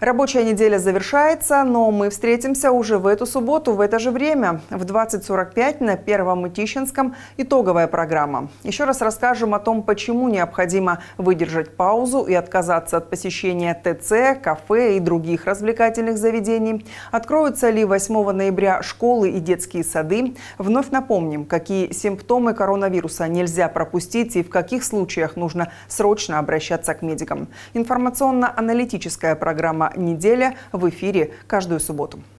Рабочая неделя завершается, но мы встретимся уже в эту субботу в это же время в 20.45 на Первом Мытищинском итоговая программа. Еще раз расскажем о том, почему необходимо выдержать паузу и отказаться от посещения ТЦ, кафе и других развлекательных заведений. Откроются ли 8 ноября школы и детские сады? Вновь напомним, какие симптомы коронавируса нельзя пропустить и в каких случаях нужно срочно обращаться к медикам. Информационно-аналитическая программа неделя» в эфире каждую субботу.